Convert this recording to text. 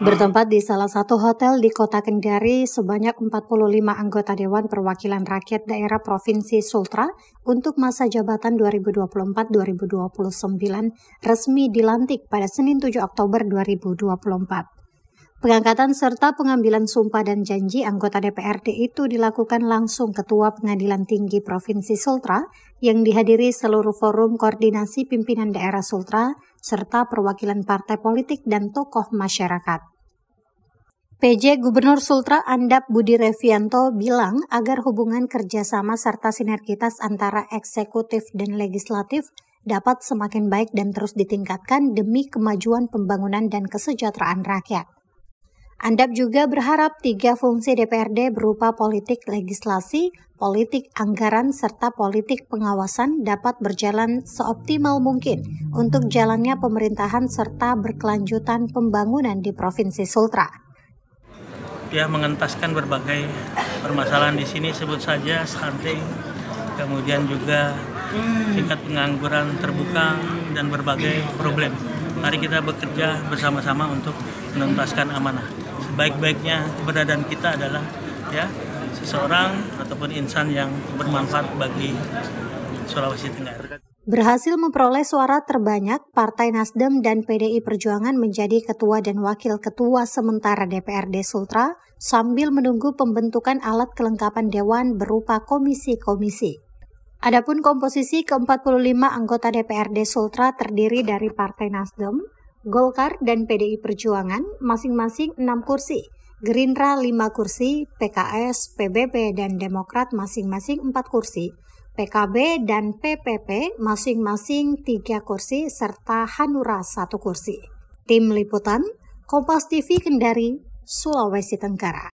Bertempat di salah satu hotel di kota Kendari, sebanyak 45 anggota Dewan Perwakilan Rakyat Daerah Provinsi Sultra untuk masa jabatan 2024-2029 resmi dilantik pada Senin 7 Oktober 2024. Pengangkatan serta pengambilan sumpah dan janji anggota DPRD itu dilakukan langsung Ketua Pengadilan Tinggi Provinsi Sultra yang dihadiri seluruh forum koordinasi pimpinan daerah Sultra serta perwakilan partai politik dan tokoh masyarakat. PJ Gubernur Sultra Andap Budi Revianto bilang agar hubungan kerjasama serta sinergitas antara eksekutif dan legislatif dapat semakin baik dan terus ditingkatkan demi kemajuan pembangunan dan kesejahteraan rakyat. Andap juga berharap tiga fungsi DPRD berupa politik legislasi, politik anggaran, serta politik pengawasan dapat berjalan seoptimal mungkin untuk jalannya pemerintahan serta berkelanjutan pembangunan di Provinsi Sultra. Dia mengentaskan berbagai permasalahan di sini, sebut saja stunting, kemudian juga tingkat pengangguran terbuka, dan berbagai problem. Mari kita bekerja bersama-sama untuk menuntaskan amanah sebaik-baiknya keberadaan kita adalah ya seseorang ataupun insan yang bermanfaat bagi Sulawesi Tengah Berhasil memperoleh suara terbanyak, Partai Nasdem dan PDI Perjuangan menjadi ketua dan wakil ketua sementara DPRD Sultra sambil menunggu pembentukan alat kelengkapan dewan berupa komisi-komisi. Adapun komposisi ke-45 anggota DPRD Sultra terdiri dari Partai Nasdem, Golkar dan PDI Perjuangan masing-masing 6 kursi, Gerindra 5 kursi, PKS, PBB, dan Demokrat masing-masing 4 kursi, PKB dan PPP masing-masing 3 kursi, serta Hanura 1 kursi. Tim Liputan, Kompas TV Kendari, Sulawesi Tenggara.